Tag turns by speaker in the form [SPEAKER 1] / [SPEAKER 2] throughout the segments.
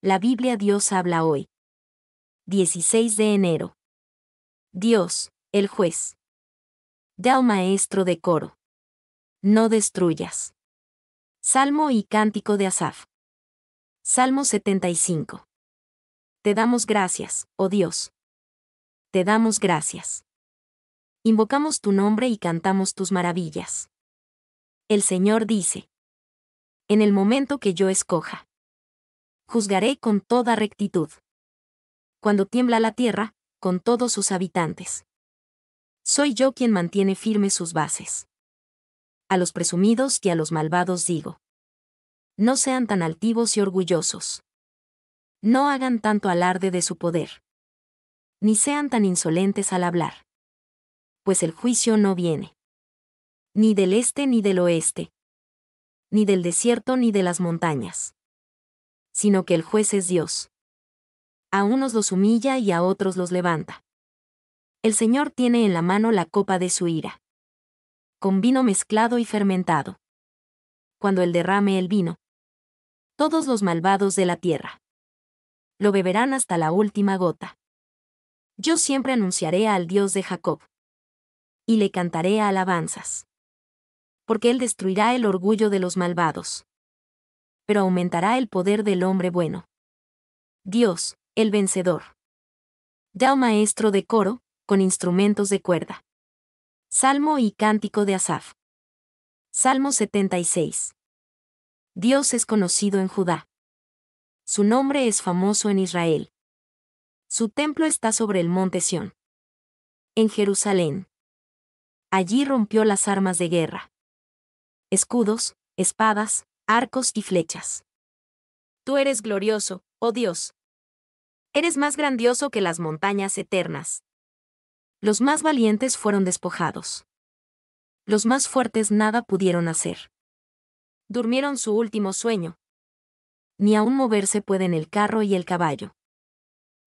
[SPEAKER 1] La Biblia Dios habla hoy. 16 de enero. Dios, el juez. Del maestro de coro. No destruyas. Salmo y cántico de Asaf. Salmo 75. Te damos gracias, oh Dios. Te damos gracias. Invocamos tu nombre y cantamos tus maravillas. El Señor dice. En el momento que yo escoja juzgaré con toda rectitud. Cuando tiembla la tierra, con todos sus habitantes. Soy yo quien mantiene firmes sus bases. A los presumidos y a los malvados digo. No sean tan altivos y orgullosos. No hagan tanto alarde de su poder. Ni sean tan insolentes al hablar. Pues el juicio no viene. Ni del este ni del oeste. Ni del desierto ni de las montañas sino que el juez es Dios. A unos los humilla y a otros los levanta. El Señor tiene en la mano la copa de su ira. Con vino mezclado y fermentado. Cuando Él derrame el vino. Todos los malvados de la tierra. Lo beberán hasta la última gota. Yo siempre anunciaré al Dios de Jacob. Y le cantaré alabanzas. Porque Él destruirá el orgullo de los malvados pero aumentará el poder del hombre bueno. Dios, el vencedor. Ya maestro de coro, con instrumentos de cuerda. Salmo y cántico de Asaf. Salmo 76. Dios es conocido en Judá. Su nombre es famoso en Israel. Su templo está sobre el monte Sión. En Jerusalén. Allí rompió las armas de guerra. Escudos, espadas, arcos y flechas. Tú eres glorioso, oh Dios. Eres más grandioso que las montañas eternas. Los más valientes fueron despojados. Los más fuertes nada pudieron hacer. Durmieron su último sueño. Ni aún moverse pueden el carro y el caballo.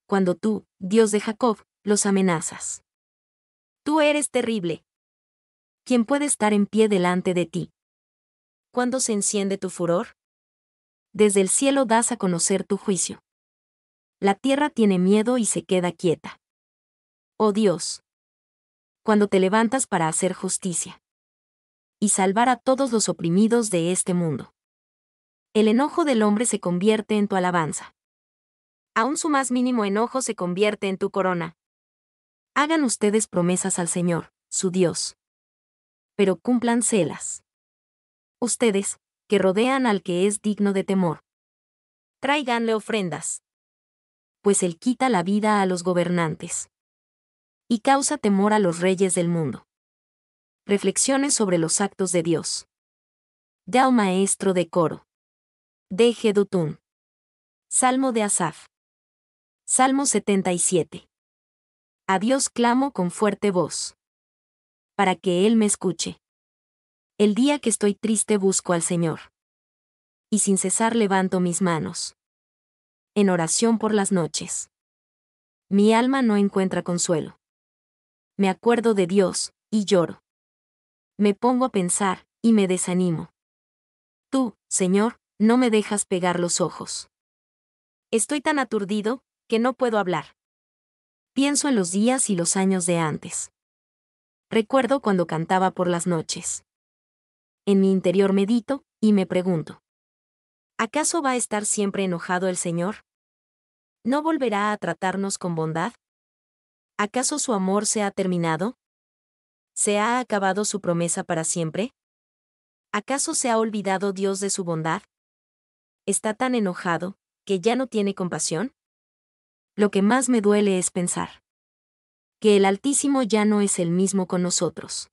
[SPEAKER 1] Cuando tú, Dios de Jacob, los amenazas. Tú eres terrible. ¿Quién puede estar en pie delante de ti? ¿cuándo se enciende tu furor? Desde el cielo das a conocer tu juicio. La tierra tiene miedo y se queda quieta. Oh Dios. Cuando te levantas para hacer justicia. Y salvar a todos los oprimidos de este mundo. El enojo del hombre se convierte en tu alabanza. Aún su más mínimo enojo se convierte en tu corona. Hagan ustedes promesas al Señor, su Dios. Pero cúmplanselas ustedes, que rodean al que es digno de temor. traiganle ofrendas. Pues él quita la vida a los gobernantes. Y causa temor a los reyes del mundo. Reflexiones sobre los actos de Dios. Dao oh maestro de coro. De Gedutún. Salmo de Asaf. Salmo 77. A Dios clamo con fuerte voz. Para que Él me escuche. El día que estoy triste busco al Señor. Y sin cesar levanto mis manos. En oración por las noches. Mi alma no encuentra consuelo. Me acuerdo de Dios, y lloro. Me pongo a pensar, y me desanimo. Tú, Señor, no me dejas pegar los ojos. Estoy tan aturdido, que no puedo hablar. Pienso en los días y los años de antes. Recuerdo cuando cantaba por las noches en mi interior medito, y me pregunto. ¿Acaso va a estar siempre enojado el Señor? ¿No volverá a tratarnos con bondad? ¿Acaso su amor se ha terminado? ¿Se ha acabado su promesa para siempre? ¿Acaso se ha olvidado Dios de su bondad? ¿Está tan enojado, que ya no tiene compasión? Lo que más me duele es pensar que el Altísimo ya no es el mismo con nosotros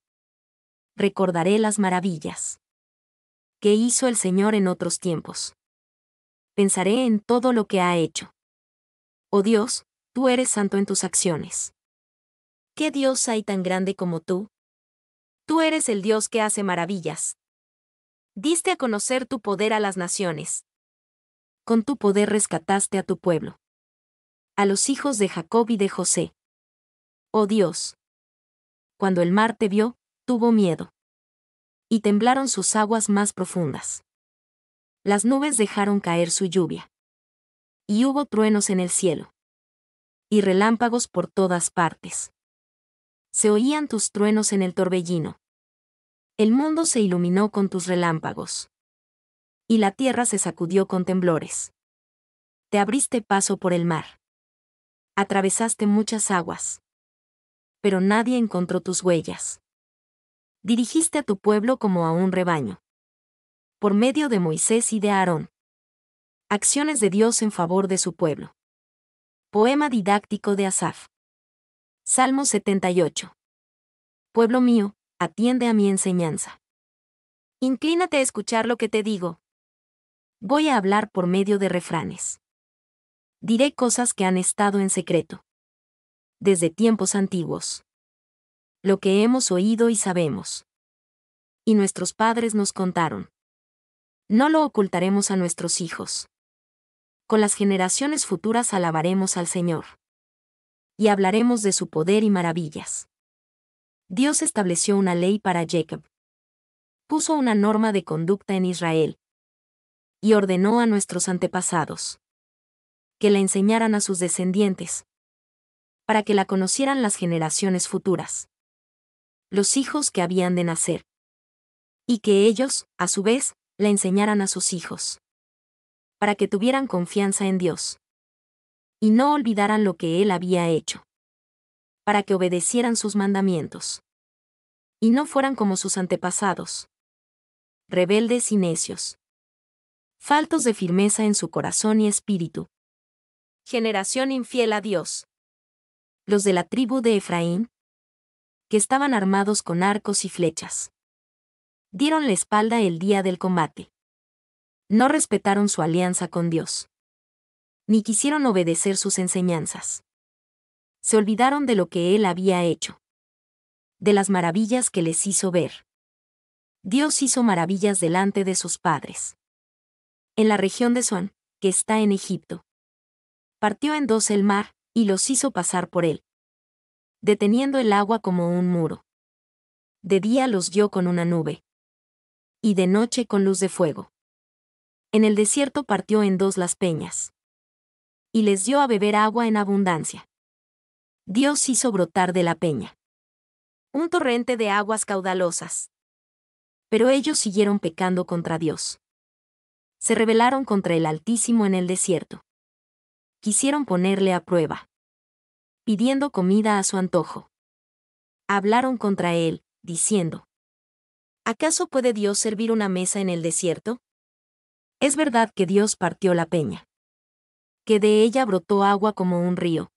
[SPEAKER 1] recordaré las maravillas que hizo el Señor en otros tiempos. Pensaré en todo lo que ha hecho. Oh Dios, tú eres santo en tus acciones. ¿Qué Dios hay tan grande como tú? Tú eres el Dios que hace maravillas. Diste a conocer tu poder a las naciones. Con tu poder rescataste a tu pueblo. A los hijos de Jacob y de José. Oh Dios. Cuando el mar te vio, tuvo miedo. Y temblaron sus aguas más profundas. Las nubes dejaron caer su lluvia. Y hubo truenos en el cielo. Y relámpagos por todas partes. Se oían tus truenos en el torbellino. El mundo se iluminó con tus relámpagos. Y la tierra se sacudió con temblores. Te abriste paso por el mar. Atravesaste muchas aguas. Pero nadie encontró tus huellas dirigiste a tu pueblo como a un rebaño. Por medio de Moisés y de Aarón. Acciones de Dios en favor de su pueblo. Poema didáctico de Asaf. Salmo 78. Pueblo mío, atiende a mi enseñanza. Inclínate a escuchar lo que te digo. Voy a hablar por medio de refranes. Diré cosas que han estado en secreto. Desde tiempos antiguos lo que hemos oído y sabemos. Y nuestros padres nos contaron. No lo ocultaremos a nuestros hijos. Con las generaciones futuras alabaremos al Señor. Y hablaremos de su poder y maravillas. Dios estableció una ley para Jacob. Puso una norma de conducta en Israel. Y ordenó a nuestros antepasados que la enseñaran a sus descendientes, para que la conocieran las generaciones futuras los hijos que habían de nacer. Y que ellos, a su vez, la enseñaran a sus hijos. Para que tuvieran confianza en Dios. Y no olvidaran lo que Él había hecho. Para que obedecieran sus mandamientos. Y no fueran como sus antepasados. Rebeldes y necios. Faltos de firmeza en su corazón y espíritu. Generación infiel a Dios. Los de la tribu de Efraín, que estaban armados con arcos y flechas. Dieron la espalda el día del combate. No respetaron su alianza con Dios. Ni quisieron obedecer sus enseñanzas. Se olvidaron de lo que Él había hecho. De las maravillas que les hizo ver. Dios hizo maravillas delante de sus padres. En la región de Suán, que está en Egipto. Partió en dos el mar, y los hizo pasar por él deteniendo el agua como un muro. De día los dio con una nube. Y de noche con luz de fuego. En el desierto partió en dos las peñas. Y les dio a beber agua en abundancia. Dios hizo brotar de la peña. Un torrente de aguas caudalosas. Pero ellos siguieron pecando contra Dios. Se rebelaron contra el Altísimo en el desierto. Quisieron ponerle a prueba pidiendo comida a su antojo. Hablaron contra él, diciendo, ¿Acaso puede Dios servir una mesa en el desierto? Es verdad que Dios partió la peña, que de ella brotó agua como un río,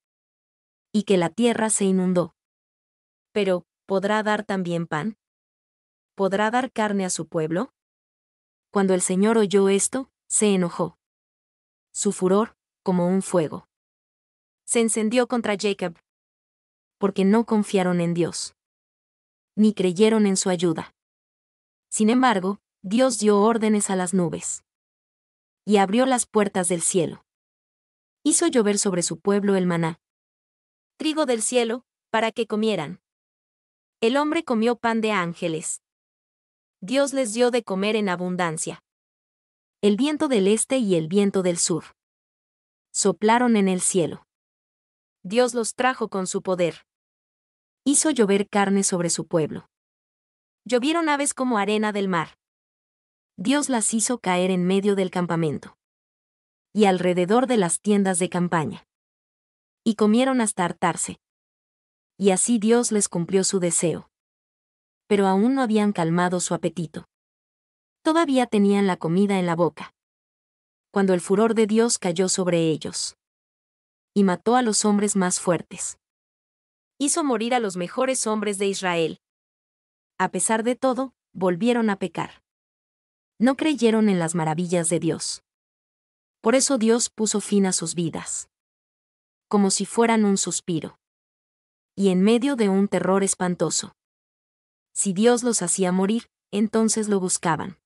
[SPEAKER 1] y que la tierra se inundó. Pero, ¿podrá dar también pan? ¿Podrá dar carne a su pueblo? Cuando el Señor oyó esto, se enojó. Su furor, como un fuego se encendió contra Jacob. Porque no confiaron en Dios. Ni creyeron en su ayuda. Sin embargo, Dios dio órdenes a las nubes. Y abrió las puertas del cielo. Hizo llover sobre su pueblo el maná. Trigo del cielo, para que comieran. El hombre comió pan de ángeles. Dios les dio de comer en abundancia. El viento del este y el viento del sur soplaron en el cielo. Dios los trajo con su poder. Hizo llover carne sobre su pueblo. Llovieron aves como arena del mar. Dios las hizo caer en medio del campamento. Y alrededor de las tiendas de campaña. Y comieron hasta hartarse. Y así Dios les cumplió su deseo. Pero aún no habían calmado su apetito. Todavía tenían la comida en la boca. Cuando el furor de Dios cayó sobre ellos y mató a los hombres más fuertes. Hizo morir a los mejores hombres de Israel. A pesar de todo, volvieron a pecar. No creyeron en las maravillas de Dios. Por eso Dios puso fin a sus vidas. Como si fueran un suspiro. Y en medio de un terror espantoso. Si Dios los hacía morir, entonces lo buscaban.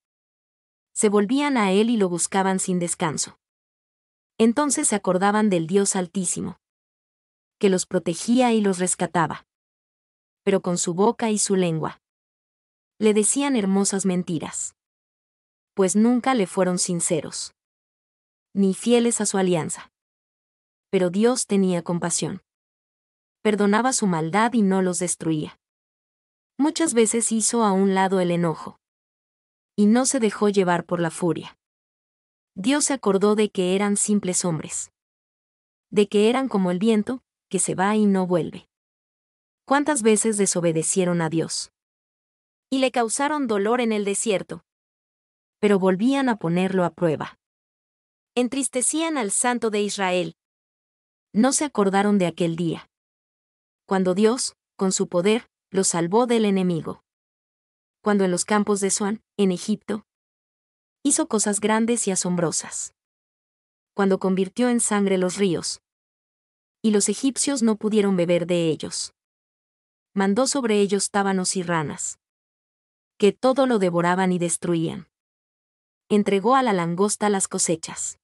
[SPEAKER 1] Se volvían a Él y lo buscaban sin descanso. Entonces se acordaban del Dios Altísimo, que los protegía y los rescataba, pero con su boca y su lengua. Le decían hermosas mentiras, pues nunca le fueron sinceros, ni fieles a su alianza. Pero Dios tenía compasión. Perdonaba su maldad y no los destruía. Muchas veces hizo a un lado el enojo, y no se dejó llevar por la furia Dios se acordó de que eran simples hombres. De que eran como el viento, que se va y no vuelve. ¿Cuántas veces desobedecieron a Dios? Y le causaron dolor en el desierto. Pero volvían a ponerlo a prueba. Entristecían al Santo de Israel. No se acordaron de aquel día. Cuando Dios, con su poder, los salvó del enemigo. Cuando en los campos de Suán, en Egipto, hizo cosas grandes y asombrosas. Cuando convirtió en sangre los ríos. Y los egipcios no pudieron beber de ellos. Mandó sobre ellos tábanos y ranas. Que todo lo devoraban y destruían. Entregó a la langosta las cosechas.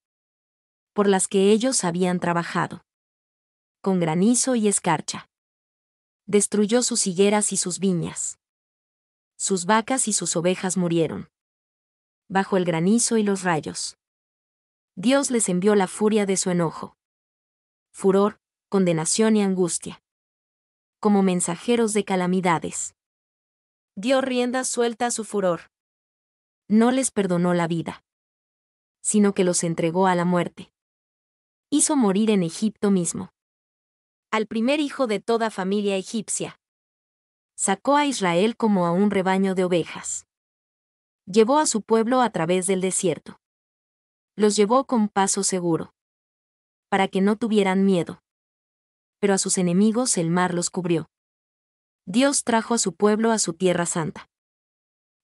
[SPEAKER 1] Por las que ellos habían trabajado. Con granizo y escarcha. Destruyó sus higueras y sus viñas. Sus vacas y sus ovejas murieron bajo el granizo y los rayos. Dios les envió la furia de su enojo. Furor, condenación y angustia. Como mensajeros de calamidades. Dio rienda suelta a su furor. No les perdonó la vida, sino que los entregó a la muerte. Hizo morir en Egipto mismo. Al primer hijo de toda familia egipcia. Sacó a Israel como a un rebaño de ovejas llevó a su pueblo a través del desierto. Los llevó con paso seguro. Para que no tuvieran miedo. Pero a sus enemigos el mar los cubrió. Dios trajo a su pueblo a su tierra santa.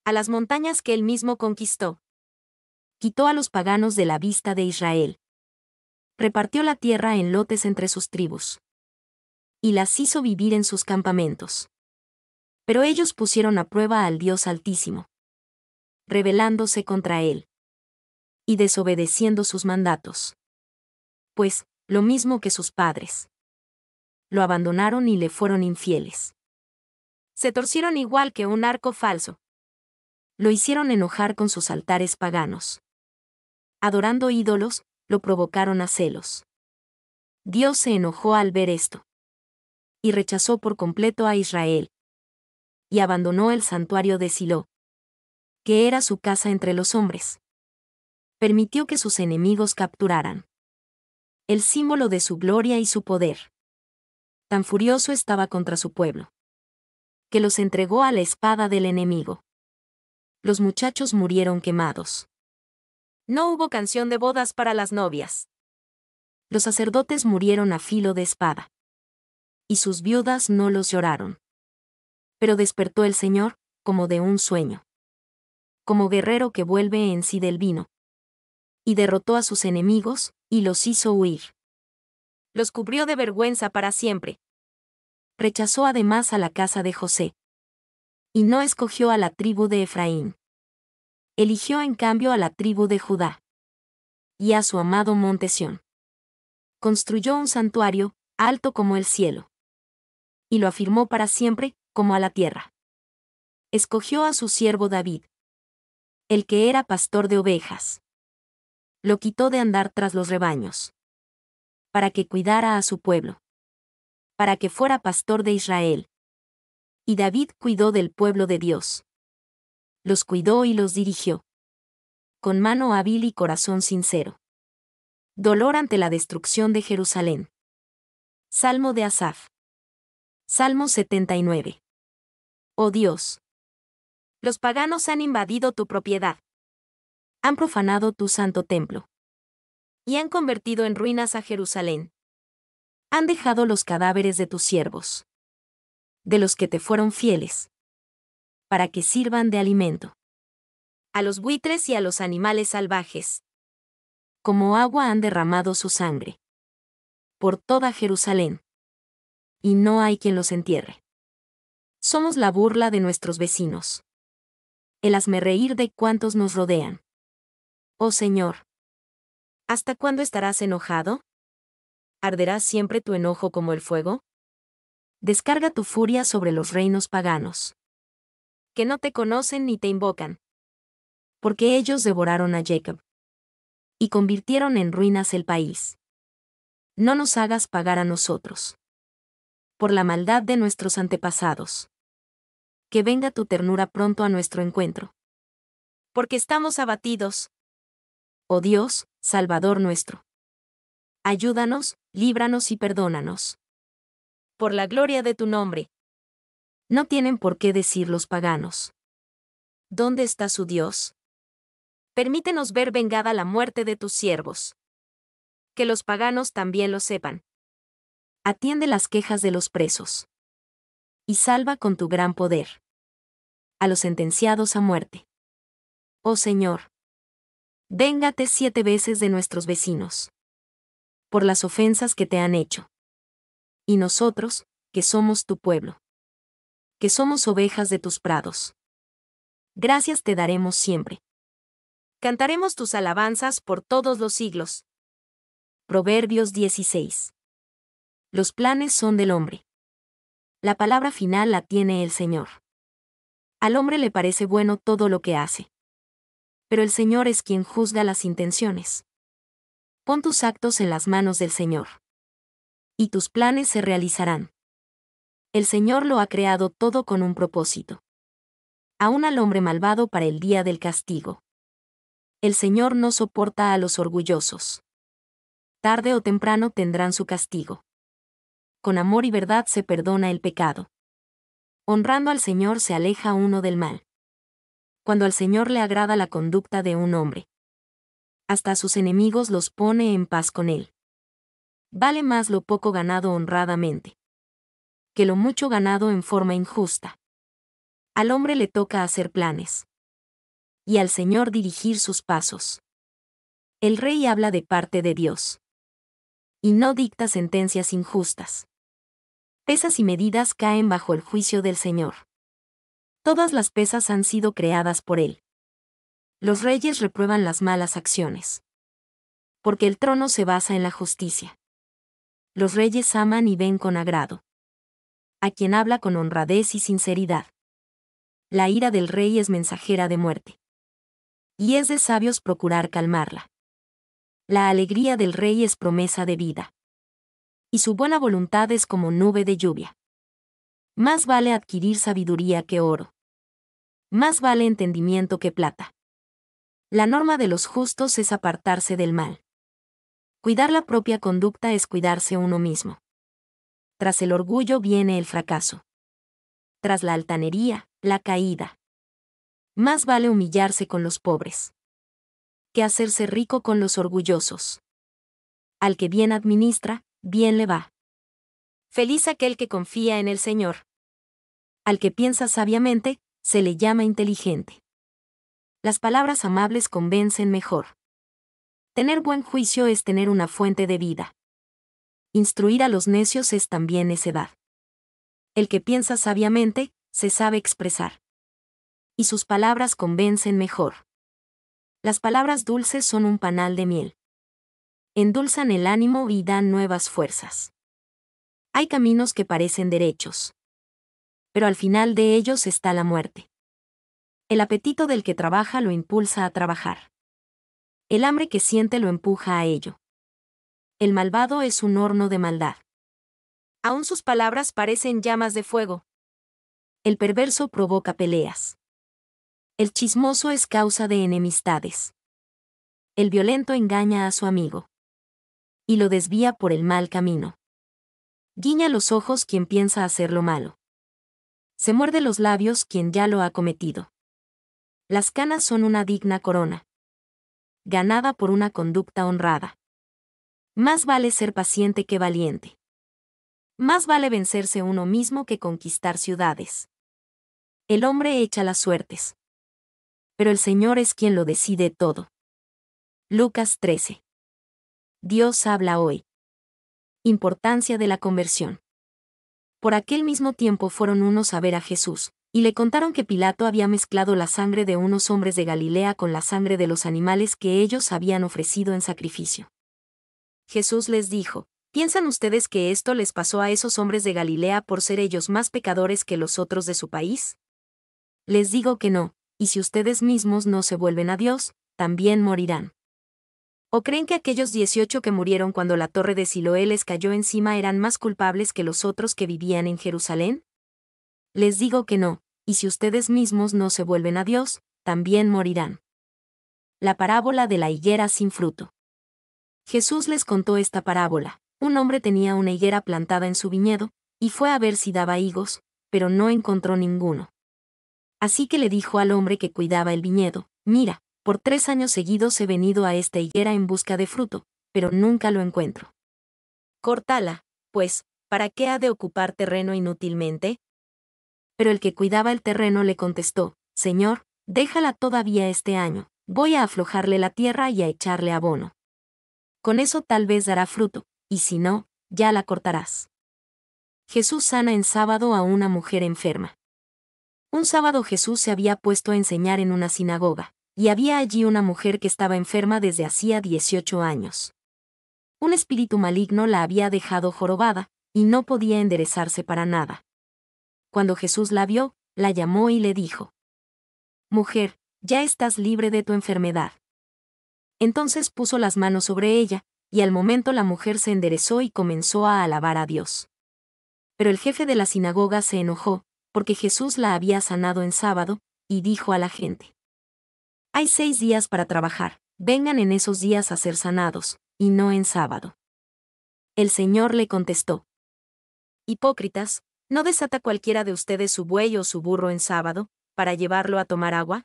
[SPEAKER 1] A las montañas que él mismo conquistó. Quitó a los paganos de la vista de Israel. Repartió la tierra en lotes entre sus tribus. Y las hizo vivir en sus campamentos. Pero ellos pusieron a prueba al Dios Altísimo rebelándose contra él y desobedeciendo sus mandatos. Pues, lo mismo que sus padres. Lo abandonaron y le fueron infieles. Se torcieron igual que un arco falso. Lo hicieron enojar con sus altares paganos. Adorando ídolos, lo provocaron a celos. Dios se enojó al ver esto. Y rechazó por completo a Israel. Y abandonó el santuario de Silo, que era su casa entre los hombres. Permitió que sus enemigos capturaran el símbolo de su gloria y su poder. Tan furioso estaba contra su pueblo, que los entregó a la espada del enemigo. Los muchachos murieron quemados. No hubo canción de bodas para las novias. Los sacerdotes murieron a filo de espada. Y sus viudas no los lloraron. Pero despertó el Señor, como de un sueño como guerrero que vuelve en sí del vino. Y derrotó a sus enemigos, y los hizo huir. Los cubrió de vergüenza para siempre. Rechazó además a la casa de José. Y no escogió a la tribu de Efraín. Eligió en cambio a la tribu de Judá. Y a su amado monte Construyó un santuario, alto como el cielo. Y lo afirmó para siempre, como a la tierra. Escogió a su siervo David, el que era pastor de ovejas. Lo quitó de andar tras los rebaños. Para que cuidara a su pueblo. Para que fuera pastor de Israel. Y David cuidó del pueblo de Dios. Los cuidó y los dirigió. Con mano hábil y corazón sincero. Dolor ante la destrucción de Jerusalén. Salmo de Asaf. Salmo 79. Oh Dios, los paganos han invadido tu propiedad. Han profanado tu santo templo. Y han convertido en ruinas a Jerusalén. Han dejado los cadáveres de tus siervos. De los que te fueron fieles. Para que sirvan de alimento. A los buitres y a los animales salvajes. Como agua han derramado su sangre. Por toda Jerusalén. Y no hay quien los entierre. Somos la burla de nuestros vecinos el reír de cuantos nos rodean. Oh Señor, ¿hasta cuándo estarás enojado? ¿Arderá siempre tu enojo como el fuego? Descarga tu furia sobre los reinos paganos, que no te conocen ni te invocan, porque ellos devoraron a Jacob y convirtieron en ruinas el país. No nos hagas pagar a nosotros por la maldad de nuestros antepasados que venga tu ternura pronto a nuestro encuentro. Porque estamos abatidos. Oh Dios, Salvador nuestro. Ayúdanos, líbranos y perdónanos. Por la gloria de tu nombre. No tienen por qué decir los paganos. ¿Dónde está su Dios? Permítenos ver vengada la muerte de tus siervos. Que los paganos también lo sepan. Atiende las quejas de los presos y salva con tu gran poder. A los sentenciados a muerte. Oh Señor. Véngate siete veces de nuestros vecinos. Por las ofensas que te han hecho. Y nosotros, que somos tu pueblo. Que somos ovejas de tus prados. Gracias te daremos siempre. Cantaremos tus alabanzas por todos los siglos. Proverbios 16. Los planes son del hombre la palabra final la tiene el Señor. Al hombre le parece bueno todo lo que hace. Pero el Señor es quien juzga las intenciones. Pon tus actos en las manos del Señor. Y tus planes se realizarán. El Señor lo ha creado todo con un propósito. Aún al hombre malvado para el día del castigo. El Señor no soporta a los orgullosos. Tarde o temprano tendrán su castigo con amor y verdad se perdona el pecado. Honrando al Señor se aleja uno del mal. Cuando al Señor le agrada la conducta de un hombre, hasta a sus enemigos los pone en paz con él. Vale más lo poco ganado honradamente que lo mucho ganado en forma injusta. Al hombre le toca hacer planes y al Señor dirigir sus pasos. El rey habla de parte de Dios y no dicta sentencias injustas pesas y medidas caen bajo el juicio del Señor. Todas las pesas han sido creadas por Él. Los reyes reprueban las malas acciones. Porque el trono se basa en la justicia. Los reyes aman y ven con agrado. A quien habla con honradez y sinceridad. La ira del rey es mensajera de muerte. Y es de sabios procurar calmarla. La alegría del rey es promesa de vida y su buena voluntad es como nube de lluvia. Más vale adquirir sabiduría que oro. Más vale entendimiento que plata. La norma de los justos es apartarse del mal. Cuidar la propia conducta es cuidarse uno mismo. Tras el orgullo viene el fracaso. Tras la altanería, la caída. Más vale humillarse con los pobres que hacerse rico con los orgullosos. Al que bien administra, bien le va. Feliz aquel que confía en el Señor. Al que piensa sabiamente, se le llama inteligente. Las palabras amables convencen mejor. Tener buen juicio es tener una fuente de vida. Instruir a los necios es también necedad. El que piensa sabiamente, se sabe expresar. Y sus palabras convencen mejor. Las palabras dulces son un panal de miel endulzan el ánimo y dan nuevas fuerzas. Hay caminos que parecen derechos. Pero al final de ellos está la muerte. El apetito del que trabaja lo impulsa a trabajar. El hambre que siente lo empuja a ello. El malvado es un horno de maldad. Aún sus palabras parecen llamas de fuego. El perverso provoca peleas. El chismoso es causa de enemistades. El violento engaña a su amigo y lo desvía por el mal camino. Guiña los ojos quien piensa hacer lo malo. Se muerde los labios quien ya lo ha cometido. Las canas son una digna corona. Ganada por una conducta honrada. Más vale ser paciente que valiente. Más vale vencerse uno mismo que conquistar ciudades. El hombre echa las suertes. Pero el Señor es quien lo decide todo. Lucas 13. Dios habla hoy. Importancia de la conversión. Por aquel mismo tiempo fueron unos a ver a Jesús, y le contaron que Pilato había mezclado la sangre de unos hombres de Galilea con la sangre de los animales que ellos habían ofrecido en sacrificio. Jesús les dijo, ¿Piensan ustedes que esto les pasó a esos hombres de Galilea por ser ellos más pecadores que los otros de su país? Les digo que no, y si ustedes mismos no se vuelven a Dios, también morirán. ¿O creen que aquellos 18 que murieron cuando la torre de Siloé les cayó encima eran más culpables que los otros que vivían en Jerusalén? Les digo que no, y si ustedes mismos no se vuelven a Dios, también morirán. La parábola de la higuera sin fruto. Jesús les contó esta parábola. Un hombre tenía una higuera plantada en su viñedo, y fue a ver si daba higos, pero no encontró ninguno. Así que le dijo al hombre que cuidaba el viñedo, Mira, por tres años seguidos he venido a esta higuera en busca de fruto, pero nunca lo encuentro. Córtala, pues, ¿para qué ha de ocupar terreno inútilmente? Pero el que cuidaba el terreno le contestó, Señor, déjala todavía este año, voy a aflojarle la tierra y a echarle abono. Con eso tal vez dará fruto, y si no, ya la cortarás. Jesús sana en sábado a una mujer enferma. Un sábado Jesús se había puesto a enseñar en una sinagoga, y había allí una mujer que estaba enferma desde hacía 18 años. Un espíritu maligno la había dejado jorobada, y no podía enderezarse para nada. Cuando Jesús la vio, la llamó y le dijo, Mujer, ya estás libre de tu enfermedad. Entonces puso las manos sobre ella, y al momento la mujer se enderezó y comenzó a alabar a Dios. Pero el jefe de la sinagoga se enojó, porque Jesús la había sanado en sábado, y dijo a la gente, hay seis días para trabajar, vengan en esos días a ser sanados, y no en sábado. El Señor le contestó. Hipócritas, ¿no desata cualquiera de ustedes su buey o su burro en sábado, para llevarlo a tomar agua?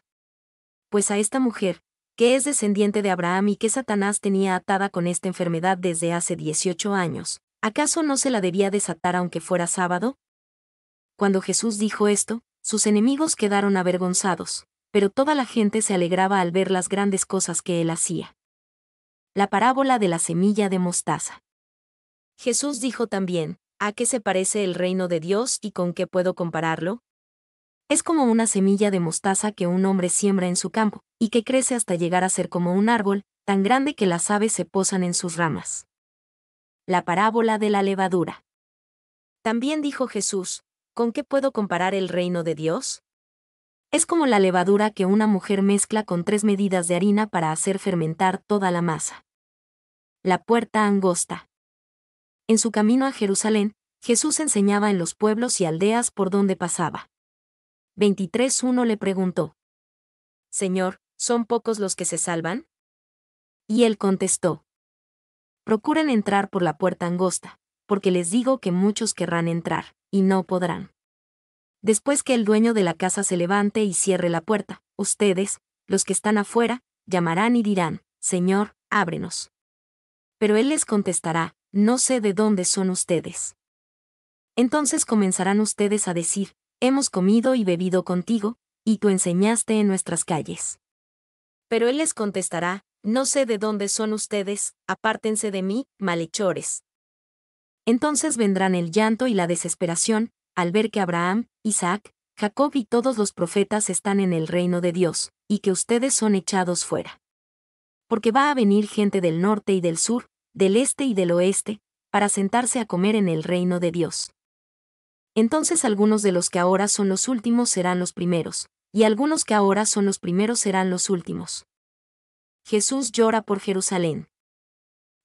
[SPEAKER 1] Pues a esta mujer, que es descendiente de Abraham y que Satanás tenía atada con esta enfermedad desde hace 18 años, ¿acaso no se la debía desatar aunque fuera sábado? Cuando Jesús dijo esto, sus enemigos quedaron avergonzados, pero toda la gente se alegraba al ver las grandes cosas que él hacía. La parábola de la semilla de mostaza. Jesús dijo también, ¿a qué se parece el reino de Dios y con qué puedo compararlo? Es como una semilla de mostaza que un hombre siembra en su campo, y que crece hasta llegar a ser como un árbol, tan grande que las aves se posan en sus ramas. La parábola de la levadura. También dijo Jesús, ¿con qué puedo comparar el reino de Dios? Es como la levadura que una mujer mezcla con tres medidas de harina para hacer fermentar toda la masa. La puerta angosta. En su camino a Jerusalén, Jesús enseñaba en los pueblos y aldeas por donde pasaba. 23.1 le preguntó, Señor, ¿son pocos los que se salvan? Y él contestó, Procuren entrar por la puerta angosta, porque les digo que muchos querrán entrar, y no podrán después que el dueño de la casa se levante y cierre la puerta, ustedes, los que están afuera, llamarán y dirán, Señor, ábrenos. Pero él les contestará, no sé de dónde son ustedes. Entonces comenzarán ustedes a decir, hemos comido y bebido contigo, y tú enseñaste en nuestras calles. Pero él les contestará, no sé de dónde son ustedes, apártense de mí, malhechores. Entonces vendrán el llanto y la desesperación, al ver que Abraham, Isaac, Jacob y todos los profetas están en el reino de Dios, y que ustedes son echados fuera. Porque va a venir gente del norte y del sur, del este y del oeste, para sentarse a comer en el reino de Dios. Entonces algunos de los que ahora son los últimos serán los primeros, y algunos que ahora son los primeros serán los últimos. Jesús llora por Jerusalén.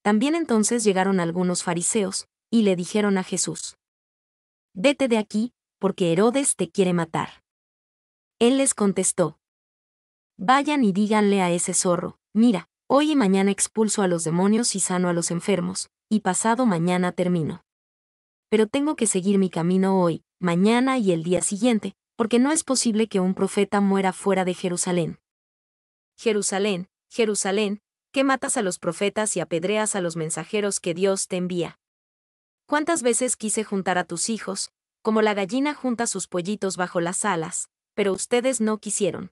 [SPEAKER 1] También entonces llegaron algunos fariseos, y le dijeron a Jesús, Vete de aquí, porque Herodes te quiere matar. Él les contestó. Vayan y díganle a ese zorro, mira, hoy y mañana expulso a los demonios y sano a los enfermos, y pasado mañana termino. Pero tengo que seguir mi camino hoy, mañana y el día siguiente, porque no es posible que un profeta muera fuera de Jerusalén. Jerusalén, Jerusalén, ¿qué matas a los profetas y apedreas a los mensajeros que Dios te envía. ¿Cuántas veces quise juntar a tus hijos, como la gallina junta sus pollitos bajo las alas, pero ustedes no quisieron?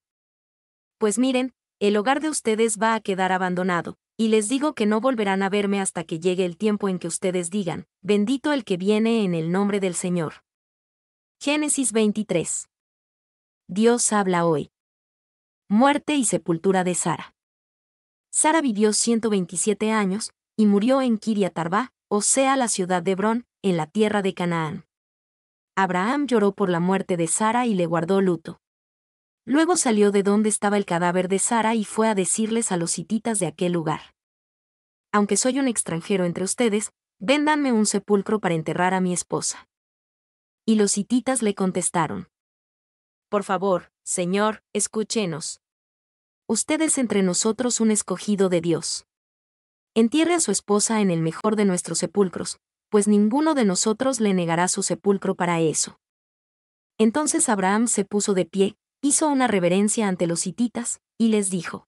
[SPEAKER 1] Pues miren, el hogar de ustedes va a quedar abandonado, y les digo que no volverán a verme hasta que llegue el tiempo en que ustedes digan, bendito el que viene en el nombre del Señor. Génesis 23. Dios habla hoy. Muerte y sepultura de Sara. Sara vivió 127 años, y murió en Kiriatarbá, o sea la ciudad de Hebrón, en la tierra de Canaán. Abraham lloró por la muerte de Sara y le guardó luto. Luego salió de donde estaba el cadáver de Sara y fue a decirles a los hititas de aquel lugar. Aunque soy un extranjero entre ustedes, véndanme un sepulcro para enterrar a mi esposa. Y los hititas le contestaron. Por favor, Señor, escúchenos. Usted es entre nosotros un escogido de Dios entierre a su esposa en el mejor de nuestros sepulcros, pues ninguno de nosotros le negará su sepulcro para eso. Entonces Abraham se puso de pie, hizo una reverencia ante los hititas, y les dijo,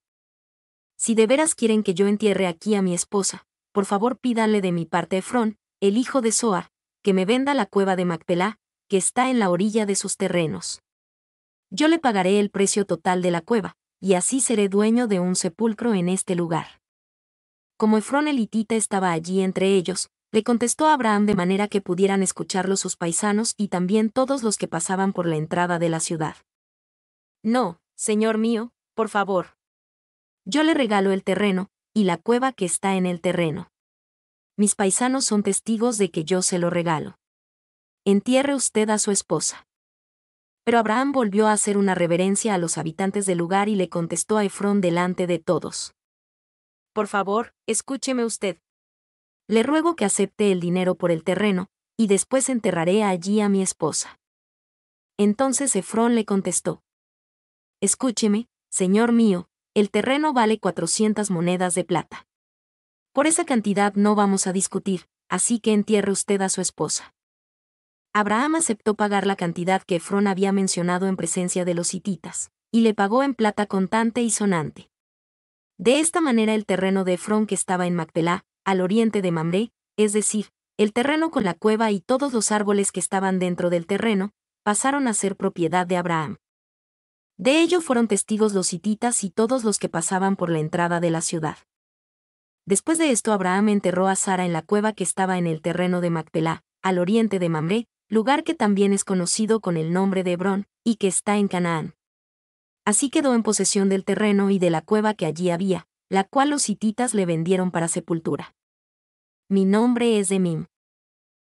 [SPEAKER 1] Si de veras quieren que yo entierre aquí a mi esposa, por favor pídale de mi parte Efrón, el hijo de Soar, que me venda la cueva de Macpelá, que está en la orilla de sus terrenos. Yo le pagaré el precio total de la cueva, y así seré dueño de un sepulcro en este lugar. Como Efrón el estaba allí entre ellos, le contestó a Abraham de manera que pudieran escucharlo sus paisanos y también todos los que pasaban por la entrada de la ciudad. No, señor mío, por favor. Yo le regalo el terreno, y la cueva que está en el terreno. Mis paisanos son testigos de que yo se lo regalo. Entierre usted a su esposa. Pero Abraham volvió a hacer una reverencia a los habitantes del lugar y le contestó a Efrón delante de todos. Por favor, escúcheme usted. Le ruego que acepte el dinero por el terreno, y después enterraré allí a mi esposa. Entonces Efrón le contestó. Escúcheme, señor mío, el terreno vale 400 monedas de plata. Por esa cantidad no vamos a discutir, así que entierre usted a su esposa. Abraham aceptó pagar la cantidad que Efrón había mencionado en presencia de los hititas, y le pagó en plata contante y sonante. De esta manera el terreno de Efrón que estaba en Macpelá, al oriente de Mamré, es decir, el terreno con la cueva y todos los árboles que estaban dentro del terreno, pasaron a ser propiedad de Abraham. De ello fueron testigos los hititas y todos los que pasaban por la entrada de la ciudad. Después de esto Abraham enterró a Sara en la cueva que estaba en el terreno de Macpelá, al oriente de Mamré, lugar que también es conocido con el nombre de Hebrón, y que está en Canaán. Así quedó en posesión del terreno y de la cueva que allí había, la cual los hititas le vendieron para sepultura. Mi nombre es Demim.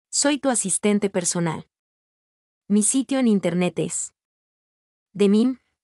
[SPEAKER 1] Soy tu asistente personal. Mi sitio en internet es demim.es.tl.